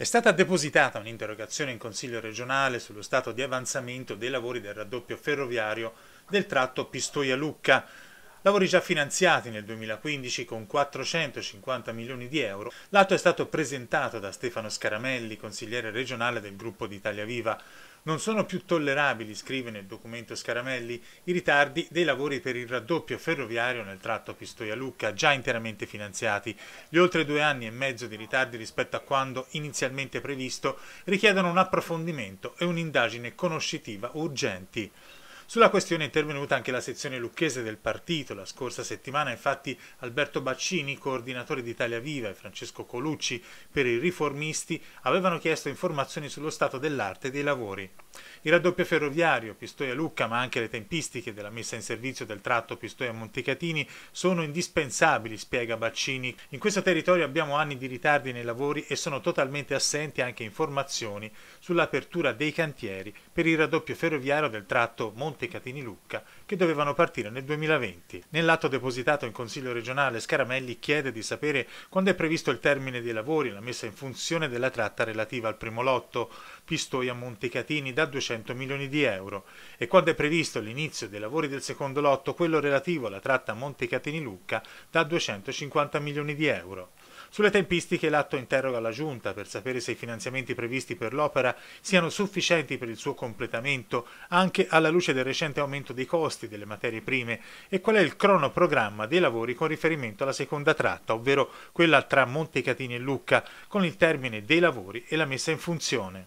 È stata depositata un'interrogazione in Consiglio regionale sullo stato di avanzamento dei lavori del raddoppio ferroviario del tratto Pistoia-Lucca, lavori già finanziati nel 2015 con 450 milioni di euro. L'atto è stato presentato da Stefano Scaramelli, consigliere regionale del gruppo d'Italia Viva. Non sono più tollerabili, scrive nel documento Scaramelli, i ritardi dei lavori per il raddoppio ferroviario nel tratto Pistoia-Lucca, già interamente finanziati. Gli oltre due anni e mezzo di ritardi rispetto a quando inizialmente previsto richiedono un approfondimento e un'indagine conoscitiva urgenti. Sulla questione è intervenuta anche la sezione lucchese del partito. La scorsa settimana infatti Alberto Baccini, coordinatore d'Italia Viva, e Francesco Colucci per i riformisti avevano chiesto informazioni sullo stato dell'arte dei lavori. Il raddoppio ferroviario Pistoia-Lucca, ma anche le tempistiche della messa in servizio del tratto Pistoia-Montecatini sono indispensabili, spiega Baccini. In questo territorio abbiamo anni di ritardi nei lavori e sono totalmente assenti anche informazioni sull'apertura dei cantieri per il raddoppio ferroviario del tratto Montecatini Monte Catini Lucca che dovevano partire nel 2020. Nell'atto depositato in Consiglio regionale Scaramelli chiede di sapere quando è previsto il termine dei lavori e la messa in funzione della tratta relativa al primo lotto Pistoia Montecatini da 200 milioni di euro e quando è previsto l'inizio dei lavori del secondo lotto, quello relativo alla tratta Montecatini Lucca da 250 milioni di euro. Sulle tempistiche l'atto interroga la Giunta per sapere se i finanziamenti previsti per l'opera siano sufficienti per il suo completamento anche alla luce del recente aumento dei costi delle materie prime e qual è il cronoprogramma dei lavori con riferimento alla seconda tratta, ovvero quella tra Montecatini e Lucca, con il termine dei lavori e la messa in funzione.